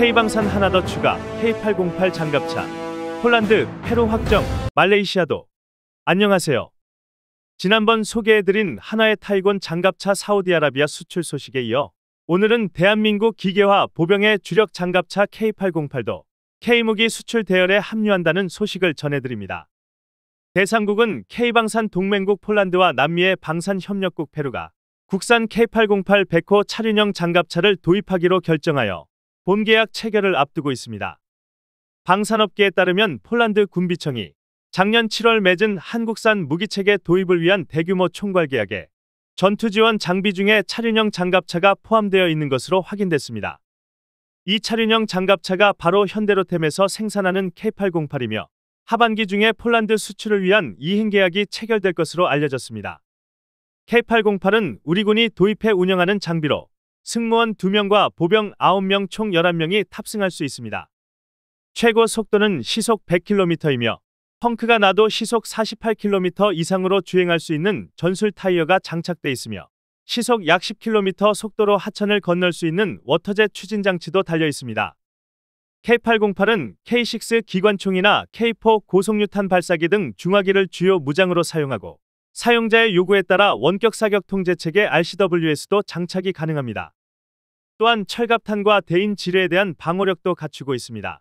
K방산 하나 더 추가, K808 장갑차, 폴란드, 페루 확정, 말레이시아도. 안녕하세요. 지난번 소개해드린 하나의 타이곤 장갑차 사우디아라비아 수출 소식에 이어 오늘은 대한민국 기계화 보병의 주력 장갑차 K808도 K무기 수출 대열에 합류한다는 소식을 전해드립니다. 대상국은 K방산 동맹국 폴란드와 남미의 방산협력국 페루가 국산 K808 100호 차륜형 장갑차를 도입하기로 결정하여 본 계약 체결을 앞두고 있습니다. 방산업계에 따르면 폴란드 군비청이 작년 7월 맺은 한국산 무기체계 도입을 위한 대규모 총괄 계약에 전투 지원 장비 중에 차륜형 장갑차가 포함되어 있는 것으로 확인됐습니다. 이 차륜형 장갑차가 바로 현대로템에서 생산하는 K808이며 하반기 중에 폴란드 수출을 위한 이행 계약이 체결될 것으로 알려졌습니다. K808은 우리 군이 도입해 운영하는 장비로 승무원 2명과 보병 9명 총 11명이 탑승할 수 있습니다. 최고 속도는 시속 100km이며 펑크가 나도 시속 48km 이상으로 주행할 수 있는 전술 타이어가 장착돼 있으며 시속 약 10km 속도로 하천을 건널 수 있는 워터젯 추진 장치도 달려 있습니다. K808은 K6 기관총이나 K4 고속유탄 발사기 등 중화기를 주요 무장으로 사용하고 사용자의 요구에 따라 원격 사격 통제책의 RCWS도 장착이 가능합니다. 또한 철갑탄과 대인 지뢰에 대한 방어력도 갖추고 있습니다.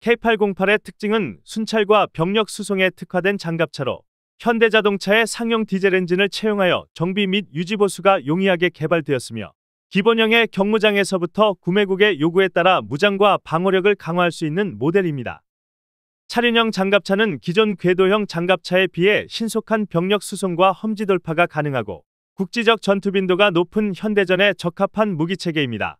K808의 특징은 순찰과 병력 수송에 특화된 장갑차로 현대자동차의 상용 디젤 엔진을 채용하여 정비 및 유지 보수가 용이하게 개발되었으며 기본형의 경무장에서부터 구매국의 요구에 따라 무장과 방어력을 강화할 수 있는 모델입니다. 차륜형 장갑차는 기존 궤도형 장갑차에 비해 신속한 병력 수송과 험지 돌파가 가능하고 국지적 전투 빈도가 높은 현대전에 적합한 무기체계입니다.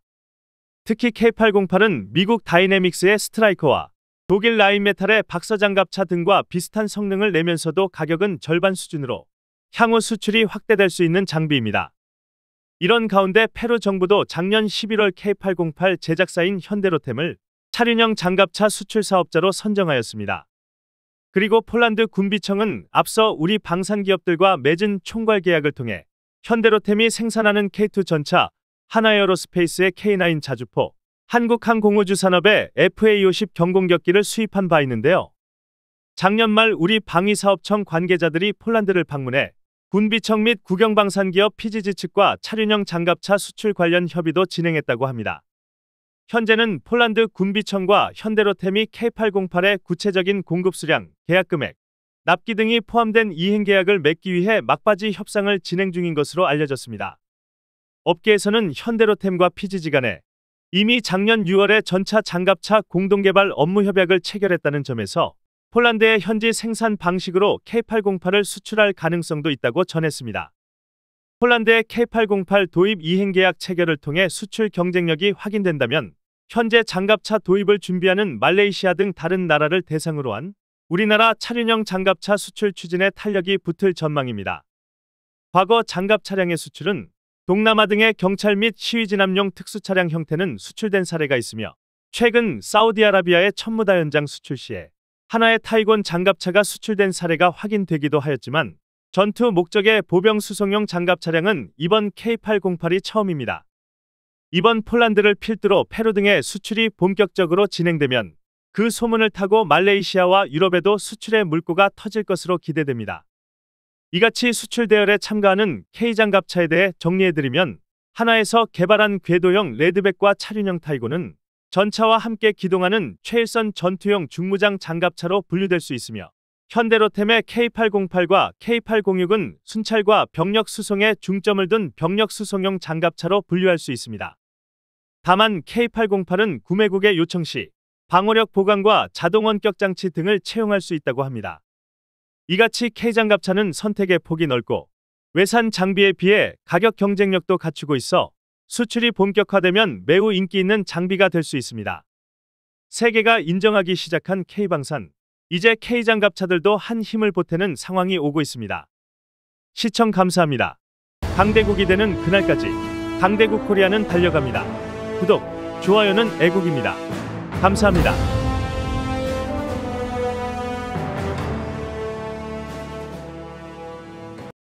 특히 K808은 미국 다이내믹스의 스트라이커와 독일 라인메탈의 박서장갑차 등과 비슷한 성능을 내면서도 가격은 절반 수준으로 향후 수출이 확대될 수 있는 장비입니다. 이런 가운데 페루 정부도 작년 11월 K808 제작사인 현대로템을 차륜형 장갑차 수출 사업자로 선정하였습니다. 그리고 폴란드 군비청은 앞서 우리 방산 기업들과 맺은 총괄 계약을 통해 현대로템이 생산하는 K2 전차, 하나에어로스페이스의 K9 자주포, 한국항공우주 산업의 FA50 경공격기를 수입한 바 있는데요. 작년 말 우리 방위사업청 관계자들이 폴란드를 방문해 군비청 및 국영방산기업 PGG 측과 차륜형 장갑차 수출 관련 협의도 진행했다고 합니다. 현재는 폴란드 군비청과 현대로템이 K808의 구체적인 공급 수량, 계약 금액, 납기 등이 포함된 이행 계약을 맺기 위해 막바지 협상을 진행 중인 것으로 알려졌습니다. 업계에서는 현대로템과 피지지 간에 이미 작년 6월에 전차 장갑차 공동개발 업무 협약을 체결했다는 점에서 폴란드의 현지 생산 방식으로 K808을 수출할 가능성도 있다고 전했습니다. 폴란드의 K808 도입 이행 계약 체결을 통해 수출 경쟁력이 확인된다면 현재 장갑차 도입을 준비하는 말레이시아 등 다른 나라를 대상으로 한 우리나라 차륜형 장갑차 수출 추진에 탄력이 붙을 전망입니다. 과거 장갑 차량의 수출은 동남아 등의 경찰 및 시위 진압용 특수 차량 형태는 수출된 사례가 있으며 최근 사우디아라비아의 천무다 현장 수출 시에 하나의 타이곤 장갑차가 수출된 사례가 확인되기도 하였지만 전투 목적의 보병 수송용 장갑 차량은 이번 K808이 처음입니다. 이번 폴란드를 필두로 페루 등의 수출이 본격적으로 진행되면 그 소문을 타고 말레이시아와 유럽에도 수출의 물꼬가 터질 것으로 기대됩니다. 이같이 수출 대열에 참가하는 K장갑차에 대해 정리해드리면 하나에서 개발한 궤도형 레드백과 차륜형 타이고는 전차와 함께 기동하는 최일선 전투용 중무장 장갑차로 분류될 수 있으며 현대로템의 K808과 K806은 순찰과 병력 수송에 중점을 둔 병력 수송용 장갑차로 분류할 수 있습니다. 다만 K808은 구매국의 요청 시 방어력 보강과 자동 원격 장치 등을 채용할 수 있다고 합니다. 이같이 K장갑차는 선택의 폭이 넓고 외산 장비에 비해 가격 경쟁력도 갖추고 있어 수출이 본격화되면 매우 인기 있는 장비가 될 수 있습니다. 세계가 인정하기 시작한 K방산 이제 K장갑차들도 한 힘을 보태는 상황이 오고 있습니다. 시청 감사합니다. 강대국이 되는 그날까지 강대국 코리아는 달려갑니다. 구독, 좋아요는 애국입니다. 감사합니다.